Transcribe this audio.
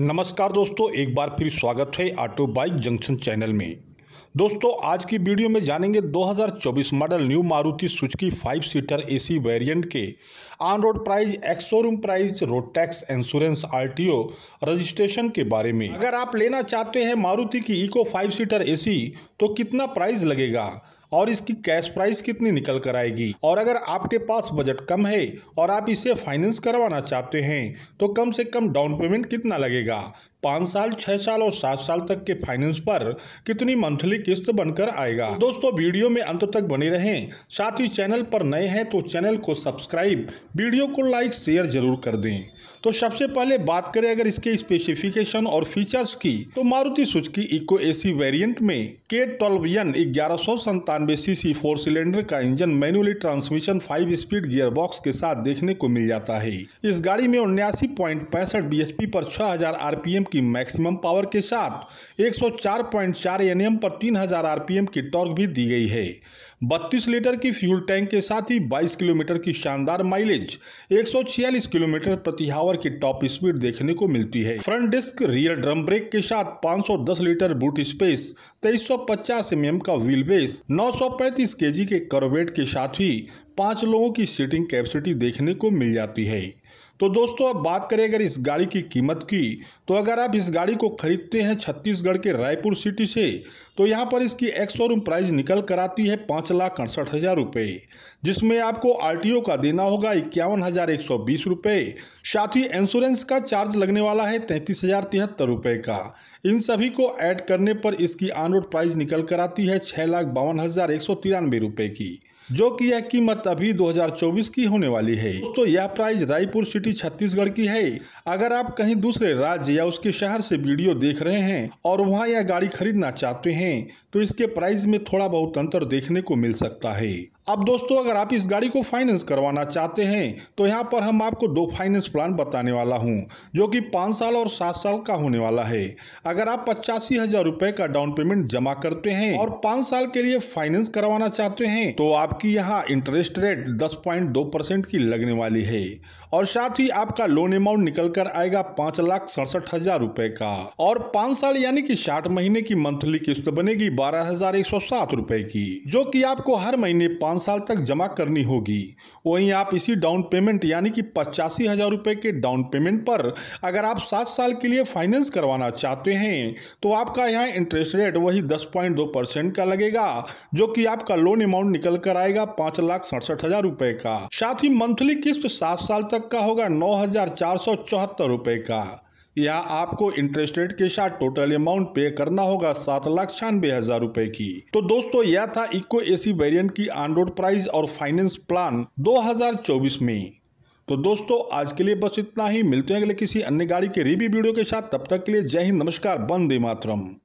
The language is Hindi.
नमस्कार दोस्तों एक बार फिर स्वागत है ऑटो बाइक जंक्शन चैनल में दोस्तों आज की वीडियो में जानेंगे 2024 model new Maruti Suzuki five seater AC variant के on road price ex showroom price road tax insurance RTO registration के बारे में अगर आप लेना चाहते हैं मारुति की इको फाइव सीटर एसी तो कितना प्राइस लगेगा और इसकी कैश प्राइस कितनी निकल कर आएगी और अगर आपके पास बजट कम है और आप इसे फाइनेंस करवाना चाहते हैं तो कम से कम डाउन पेमेंट कितना लगेगा पाँच साल छः साल और सात साल तक के फाइनेंस पर कितनी मंथली किस्त बनकर आएगा दोस्तों वीडियो में अंत तक बने रहें साथ ही चैनल पर नए हैं तो चैनल को सब्सक्राइब वीडियो को लाइक शेयर जरूर कर दें तो सबसे पहले बात करें अगर इसके स्पेसिफिकेशन और फीचर्स की तो मारुति की इको ए सी में के ट्वेल्व यन ग्यारह सौ सीसी फोर सिलेंडर का engine manually transmission five speed gear box के साथ देखने को मिल जाता है इस गाड़ी में उन्यासी पॉइंट पैंसठ बी पर छह हजार की मैक्सिमम पावर के साथ 104.4 सौ पर 3000 आरपीएम की टॉर्क भी दी गई है 32 लीटर की फ्यूल टैंक के साथ ही 22 किलोमीटर की शानदार माइलेज 146 किलोमीटर प्रति हावर की टॉप स्पीड देखने को मिलती है front disc rear drum brake के साथ 510 लीटर बूट स्पेस 2350 एमएम का व्हील बेस 935 केजी के करवेट के साथ ही पांच लोगों की सीटिंग कैपेसिटी देखने को मिल जाती है तो दोस्तों अब बात करें अगर इस गाड़ी की कीमत की तो अगर आप इस गाड़ी को खरीदते हैं छत्तीसगढ़ के रायपुर सिटी से तो यहाँ पर इसकी एक्स शोरूम प्राइस निकल कर आती है पाँच लाख अड़सठ हज़ार रुपये जिसमें आपको आरटीओ का देना होगा इक्यावन हज़ार एक सौ बीस रुपये साथ ही इंश्योरेंस का चार्ज लगने वाला है तैंतीस हज़ार तिहत्तर रुपये का इन सभी को ऐड करने पर इसकी ऑन रोड प्राइस निकल कर आती है छः लाख बावन हज़ार एक सौ तिरानवे रुपये की जो कि यह कीमत अभी 2024 की होने वाली है दोस्तों यह प्राइस रायपुर सिटी छत्तीसगढ़ की है अगर आप कहीं दूसरे राज्य या उसके शहर से वीडियो देख रहे हैं और वहाँ यह गाड़ी खरीदना चाहते हैं तो इसके प्राइस में थोड़ा बहुत अंतर देखने को मिल सकता है अब दोस्तों अगर आप इस गाड़ी को फाइनेंस करवाना चाहते हैं तो यहाँ पर हम आपको दो फाइनेंस प्लान बताने वाला हूँ जो कि पाँच साल और सात साल का होने वाला है अगर आप पचासी हजार रुपए का डाउन पेमेंट जमा करते हैं और पाँच साल के लिए फाइनेंस करवाना चाहते हैं तो आप आपकी यहाँ इंटरेस्ट रेट दस पॉइंट दो परसेंट की लगने वाली है और साथ ही आपका लोन अमाउंट निकल कर आएगा पाँच लाख सड़सठ हजार रूपए का और पाँच साल यानी कि साठ महीने की मंथली किस्त बनेगी बारह हजार एक सौ सात रूपए की जो कि आपको हर महीने पाँच साल तक जमा करनी होगी वहीं आप इसी डाउन पेमेंट यानी कि पचासी हजार रूपए के डाउन पेमेंट पर अगर आप सात साल के लिए फाइनेंस करवाना चाहते हैं तो आपका यहाँ इंटरेस्ट रेट वही दस पॉइंट दो परसेंट का लगेगा जो कि आपका लोन अमाउंट निकल कर आएगा पाँच लाख सड़सठ हजार रूपए का साथ ही मंथली किस्त सात साल तक तक का होगा नौ हजार चार सौ चौहत्तर रुपये का या आपको इंटरेस्ट रेट के साथ टोटल अमाउंट पे करना होगा सात लाख छियानबे हजार रूपए की तो दोस्तों यह था इको एसी वेरिएंट की ऑन रोड प्राइस और फाइनेंस प्लान 2024 में तो दोस्तों आज के लिए बस इतना ही मिलते हैं अगले किसी अन्य गाड़ी के रिव्यू वीडियो के साथ तब तक के लिए जय हिंद नमस्कार बंदे मातरम